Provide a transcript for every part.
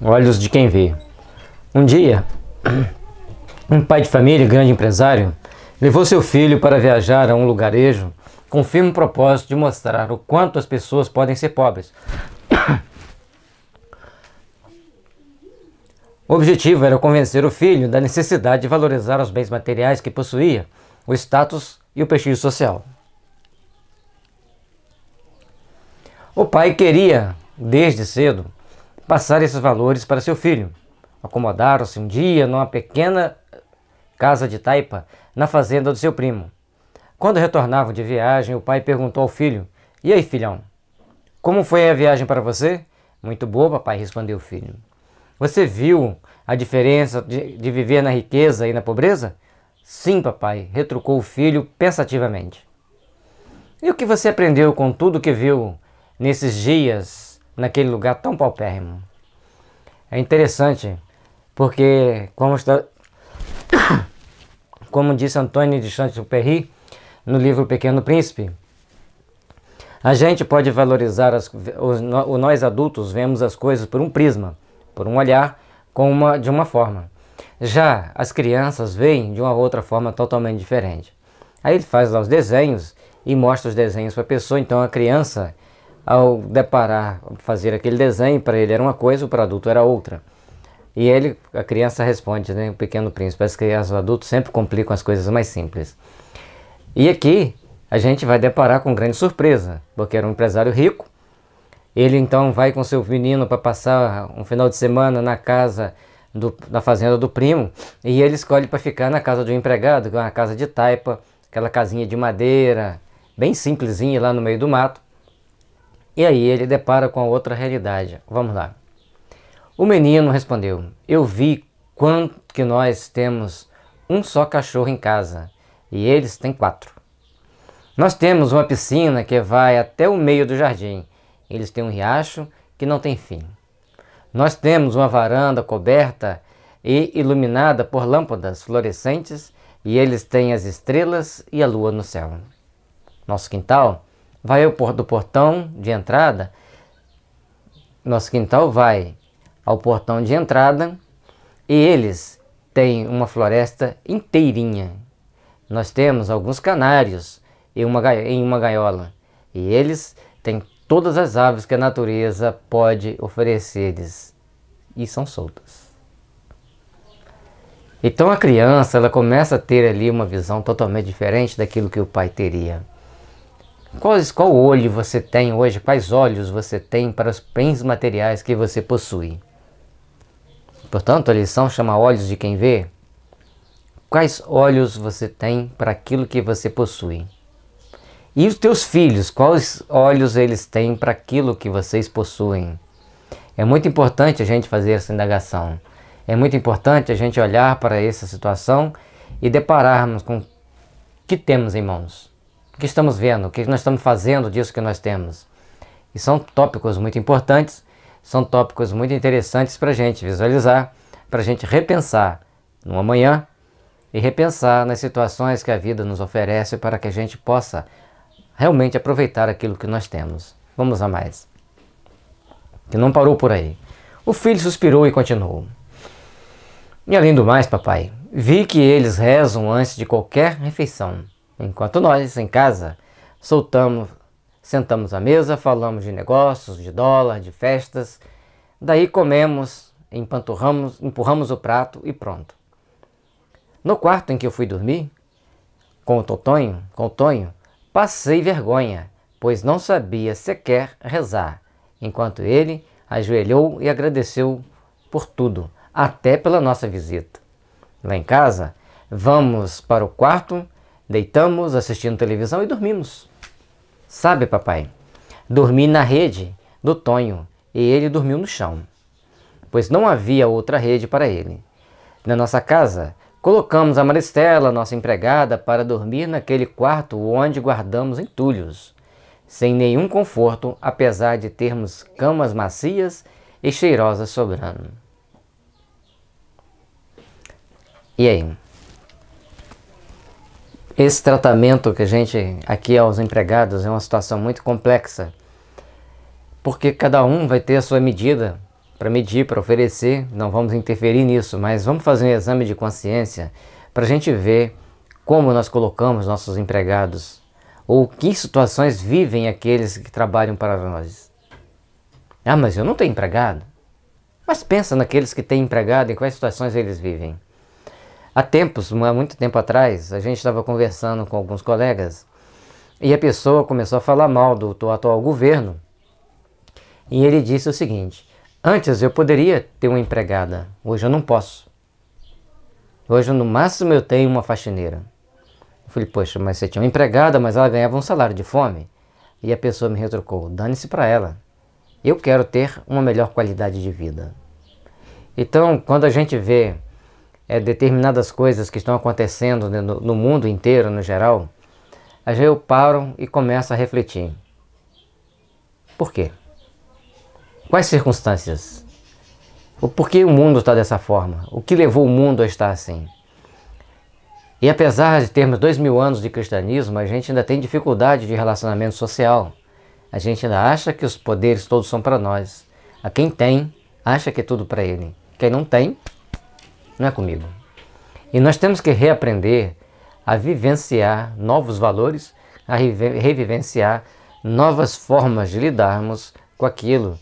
olhos de quem vê. Um dia, um pai de família, grande empresário, levou seu filho para viajar a um lugarejo com o firme propósito de mostrar o quanto as pessoas podem ser pobres. O objetivo era convencer o filho da necessidade de valorizar os bens materiais que possuía, o status e o prestígio social. O pai queria, desde cedo, passar esses valores para seu filho. Acomodaram-se um dia numa pequena casa de taipa na fazenda do seu primo. Quando retornavam de viagem, o pai perguntou ao filho: E aí, filhão, como foi a viagem para você? Muito boa, papai, respondeu o filho. Você viu a diferença de, de viver na riqueza e na pobreza? Sim, papai, retrucou o filho pensativamente. E o que você aprendeu com tudo que viu nesses dias naquele lugar tão paupérrimo. É interessante, porque, como, está, como disse Antônio de Saint-Exupéry no livro Pequeno Príncipe, a gente pode valorizar, as, os, nós adultos vemos as coisas por um prisma, por um olhar, com uma, de uma forma. Já as crianças veem de uma outra forma totalmente diferente. Aí ele faz lá os desenhos e mostra os desenhos para a pessoa, então a criança ao deparar, fazer aquele desenho para ele era uma coisa, o para adulto era outra. E ele, a criança responde, né, o pequeno príncipe, as crianças, o adulto sempre complicam as coisas mais simples. E aqui a gente vai deparar com grande surpresa, porque era um empresário rico. Ele então vai com seu menino para passar um final de semana na casa do, na fazenda do primo e ele escolhe para ficar na casa do empregado, que é uma casa de taipa, aquela casinha de madeira, bem simplesinha lá no meio do mato. E aí ele depara com a outra realidade. Vamos lá. O menino respondeu: Eu vi quanto que nós temos um só cachorro em casa e eles têm quatro. Nós temos uma piscina que vai até o meio do jardim. Eles têm um riacho que não tem fim. Nós temos uma varanda coberta e iluminada por lâmpadas fluorescentes e eles têm as estrelas e a lua no céu. Nosso quintal Vai do portão de entrada, nosso quintal vai ao portão de entrada e eles têm uma floresta inteirinha. Nós temos alguns canários em uma, em uma gaiola e eles têm todas as aves que a natureza pode oferecer-lhes e são soltas. Então a criança ela começa a ter ali uma visão totalmente diferente daquilo que o pai teria. Quais, qual olho você tem hoje? Quais olhos você tem para os bens materiais que você possui? Portanto, a lição chama olhos de quem vê. Quais olhos você tem para aquilo que você possui? E os teus filhos, quais olhos eles têm para aquilo que vocês possuem? É muito importante a gente fazer essa indagação. É muito importante a gente olhar para essa situação e depararmos com o que temos em mãos o que estamos vendo, o que nós estamos fazendo disso que nós temos. E são tópicos muito importantes, são tópicos muito interessantes para a gente visualizar, para a gente repensar no amanhã e repensar nas situações que a vida nos oferece para que a gente possa realmente aproveitar aquilo que nós temos. Vamos a mais. Que não parou por aí. O filho suspirou e continuou. E além do mais, papai, vi que eles rezam antes de qualquer refeição Enquanto nós, em casa, soltamos, sentamos à mesa, falamos de negócios, de dólar, de festas, daí comemos, empanturramos, empurramos o prato e pronto. No quarto em que eu fui dormir, com o Totonho, com o Tonho, passei vergonha, pois não sabia sequer rezar, enquanto ele ajoelhou e agradeceu por tudo, até pela nossa visita. Lá em casa, vamos para o quarto Deitamos assistindo televisão e dormimos. Sabe, papai, dormi na rede do Tonho e ele dormiu no chão, pois não havia outra rede para ele. Na nossa casa, colocamos a Maristela, nossa empregada, para dormir naquele quarto onde guardamos entulhos, sem nenhum conforto, apesar de termos camas macias e cheirosas sobrando. E aí? Esse tratamento que a gente aqui aos empregados é uma situação muito complexa, porque cada um vai ter a sua medida para medir, para oferecer, não vamos interferir nisso, mas vamos fazer um exame de consciência para a gente ver como nós colocamos nossos empregados ou que situações vivem aqueles que trabalham para nós. Ah, mas eu não tenho empregado. Mas pensa naqueles que têm empregado e quais situações eles vivem. Há tempos, há muito tempo atrás, a gente estava conversando com alguns colegas e a pessoa começou a falar mal do, do atual governo. E ele disse o seguinte: Antes eu poderia ter uma empregada, hoje eu não posso. Hoje no máximo eu tenho uma faxineira. Eu falei: Poxa, mas você tinha uma empregada, mas ela ganhava um salário de fome? E a pessoa me retrucou: Dane-se para ela. Eu quero ter uma melhor qualidade de vida. Então, quando a gente vê é, determinadas coisas que estão acontecendo né, no, no mundo inteiro, no geral, às vezes eu paro e começo a refletir. Por quê? Quais circunstâncias? O porquê o mundo está dessa forma? O que levou o mundo a estar assim? E apesar de termos dois mil anos de cristianismo, a gente ainda tem dificuldade de relacionamento social. A gente ainda acha que os poderes todos são para nós. A quem tem, acha que é tudo para ele. Quem não tem, não é comigo. E nós temos que reaprender a vivenciar novos valores, a revivenciar novas formas de lidarmos com aquilo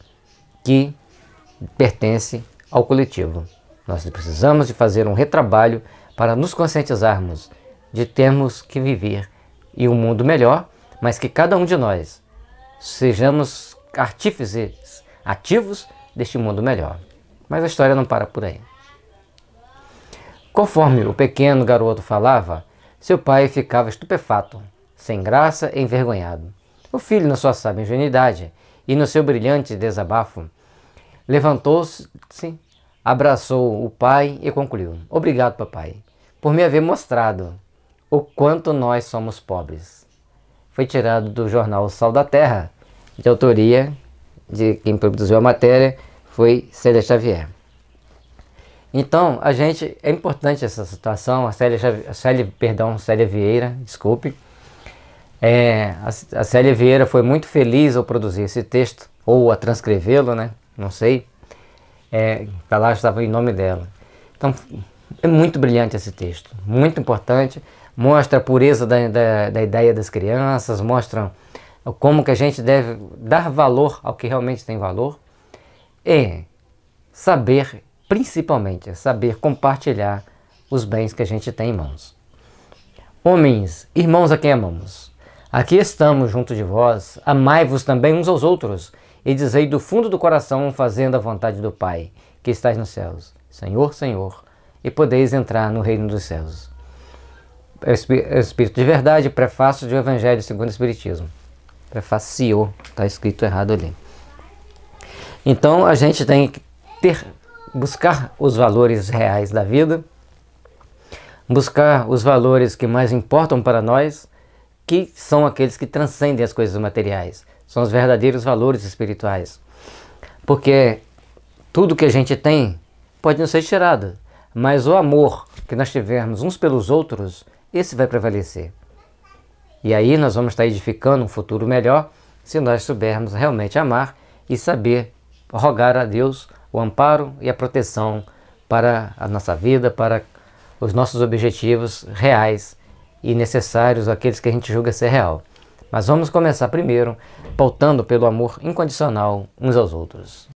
que pertence ao coletivo. Nós precisamos de fazer um retrabalho para nos conscientizarmos de termos que viver e um mundo melhor, mas que cada um de nós sejamos artífices ativos deste mundo melhor. Mas a história não para por aí. Conforme o pequeno garoto falava, seu pai ficava estupefato, sem graça e envergonhado. O filho, na sua sábia ingenuidade e no seu brilhante desabafo, levantou-se, abraçou o pai e concluiu: Obrigado, papai, por me haver mostrado o quanto nós somos pobres. Foi tirado do jornal Sal da Terra, de autoria de quem produziu a matéria, foi Célia Xavier. Então, a gente. É importante essa situação. A Célia, a Célia perdão, Célia Vieira, desculpe. É, a, Célia Vieira foi muito feliz ao produzir esse texto, ou a transcrevê-lo, né? Não sei. É, tá lá estava em nome dela. Então, é muito brilhante esse texto, muito importante. Mostra a pureza da, da, da ideia das crianças, mostra como que a gente deve dar valor ao que realmente tem valor e saber principalmente, é saber compartilhar os bens que a gente tem em mãos. Homens, irmãos a quem amamos, aqui estamos junto de vós, amai-vos também uns aos outros, e dizei do fundo do coração, fazendo a vontade do Pai, que estás nos céus, Senhor, Senhor, e podeis entrar no reino dos céus. É o é Espírito de Verdade, prefácio do Evangelho segundo o Espiritismo. Prefácio, está escrito errado ali. Então a gente tem que ter buscar os valores reais da vida, buscar os valores que mais importam para nós, que são aqueles que transcendem as coisas materiais, são os verdadeiros valores espirituais. Porque tudo que a gente tem pode não ser tirado, mas o amor que nós tivermos uns pelos outros, esse vai prevalecer. E aí nós vamos estar edificando um futuro melhor se nós soubermos realmente amar e saber rogar a Deus o amparo e a proteção para a nossa vida, para os nossos objetivos reais e necessários, aqueles que a gente julga ser real. Mas vamos começar primeiro pautando pelo amor incondicional uns aos outros.